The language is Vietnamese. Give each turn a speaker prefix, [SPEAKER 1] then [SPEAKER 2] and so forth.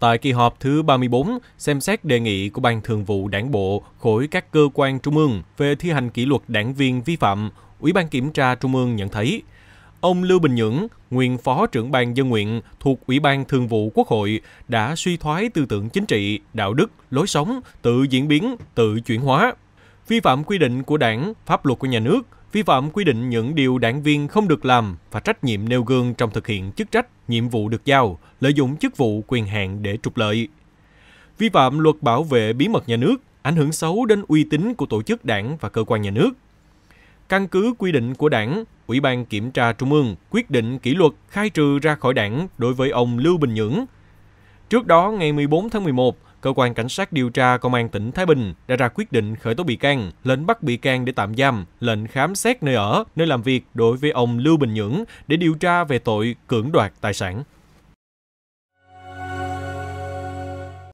[SPEAKER 1] Tại kỳ họp thứ 34, xem xét đề nghị của Ban Thường vụ Đảng bộ khối các cơ quan trung ương về thi hành kỷ luật đảng viên vi phạm, Ủy ban Kiểm tra Trung ương nhận thấy, ông Lưu Bình Nhưỡng, nguyên Phó trưởng ban dân nguyện thuộc Ủy ban Thường vụ Quốc hội, đã suy thoái tư tưởng chính trị, đạo đức, lối sống, tự diễn biến, tự chuyển hóa. Vi phạm quy định của đảng, pháp luật của nhà nước – vi phạm quy định những điều đảng viên không được làm và trách nhiệm nêu gương trong thực hiện chức trách, nhiệm vụ được giao, lợi dụng chức vụ quyền hạn để trục lợi. Vi phạm luật bảo vệ bí mật nhà nước, ảnh hưởng xấu đến uy tín của tổ chức đảng và cơ quan nhà nước. Căn cứ quy định của đảng, Ủy ban Kiểm tra Trung ương quyết định kỷ luật khai trừ ra khỏi đảng đối với ông Lưu Bình Nhưỡng. Trước đó, ngày 14 tháng 11, cơ quan cảnh sát điều tra công an tỉnh Thái Bình đã ra quyết định khởi tố bị can, lệnh bắt bị can để tạm giam, lệnh khám xét nơi ở, nơi làm việc đối với ông Lưu Bình Nhưỡng để điều tra về tội cưỡng đoạt tài sản.